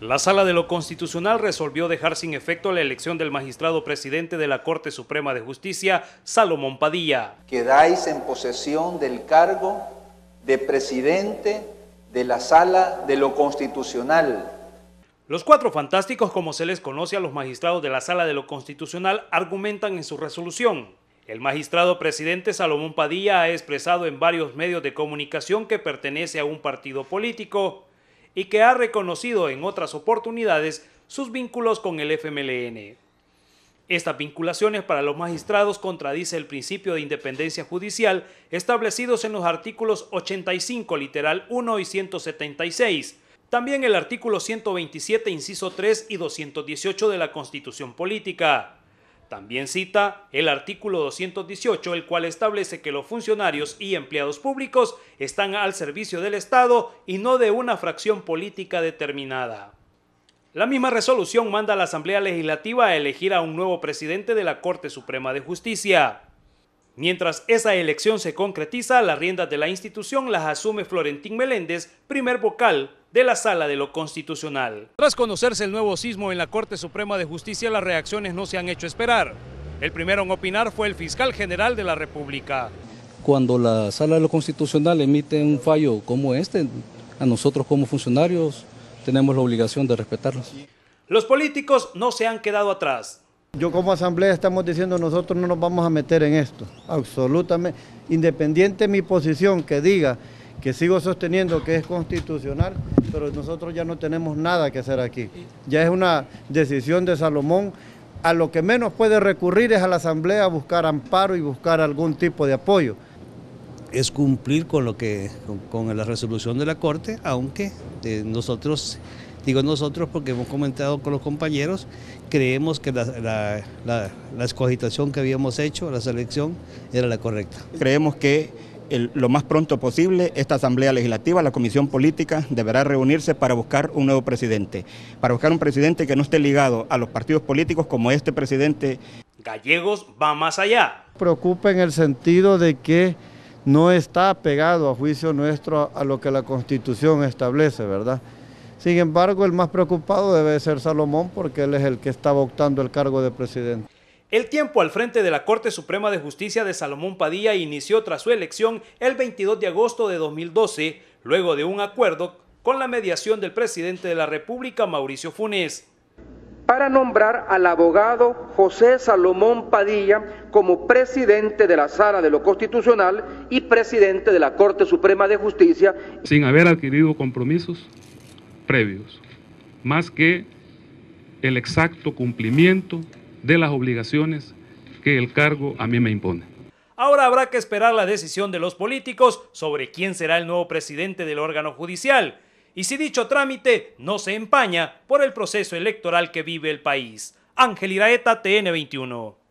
La Sala de lo Constitucional resolvió dejar sin efecto la elección del magistrado presidente de la Corte Suprema de Justicia, Salomón Padilla. Quedáis en posesión del cargo de presidente de la Sala de lo Constitucional. Los cuatro fantásticos, como se les conoce a los magistrados de la Sala de lo Constitucional, argumentan en su resolución. El magistrado presidente Salomón Padilla ha expresado en varios medios de comunicación que pertenece a un partido político y que ha reconocido en otras oportunidades sus vínculos con el FMLN. Estas vinculaciones para los magistrados contradice el principio de independencia judicial establecidos en los artículos 85 literal 1 y 176, también el artículo 127 inciso 3 y 218 de la Constitución Política. También cita el artículo 218, el cual establece que los funcionarios y empleados públicos están al servicio del Estado y no de una fracción política determinada. La misma resolución manda a la Asamblea Legislativa a elegir a un nuevo presidente de la Corte Suprema de Justicia. Mientras esa elección se concretiza, las riendas de la institución las asume Florentín Meléndez, primer vocal de la Sala de lo Constitucional. Tras conocerse el nuevo sismo en la Corte Suprema de Justicia, las reacciones no se han hecho esperar. El primero en opinar fue el fiscal general de la República. Cuando la Sala de lo Constitucional emite un fallo como este, a nosotros como funcionarios tenemos la obligación de respetarlos. Los políticos no se han quedado atrás. Yo como asamblea estamos diciendo nosotros no nos vamos a meter en esto, absolutamente. Independiente de mi posición que diga que sigo sosteniendo que es constitucional, pero nosotros ya no tenemos nada que hacer aquí. Ya es una decisión de Salomón. A lo que menos puede recurrir es a la Asamblea a buscar amparo y buscar algún tipo de apoyo. Es cumplir con lo que con, la resolución de la Corte, aunque eh, nosotros Digo nosotros porque hemos comentado con los compañeros, creemos que la, la, la, escogitación que habíamos hecho, la selección, era la correcta. Creemos que lo más pronto posible esta Asamblea Legislativa, la Comisión Política, deberá reunirse para buscar un nuevo presidente, para buscar un presidente que no esté ligado a los partidos políticos como este presidente. Gallegos va más allá. Preocupa en el sentido de que no está pegado a juicio nuestro a lo que la Constitución establece, ¿verdad? Sin embargo, el más preocupado debe ser Salomón porque él es el que estaba optando el cargo de presidente. El tiempo al frente de la Corte Suprema de Justicia de Salomón Padilla inició tras su elección el 22 de agosto de 2012, luego de un acuerdo con la mediación del presidente de la República, Mauricio Funes. Para nombrar al abogado José Salomón Padilla como presidente de la Sala de lo Constitucional y presidente de la Corte Suprema de Justicia. Sin haber adquirido compromisos previos, más que el exacto cumplimiento de las obligaciones que el cargo a mí me impone. Ahora habrá que esperar la decisión de los políticos sobre quién será el nuevo presidente del órgano judicial y si dicho trámite no se empaña por el proceso electoral que vive el país. Ángel Iraeta, TN21.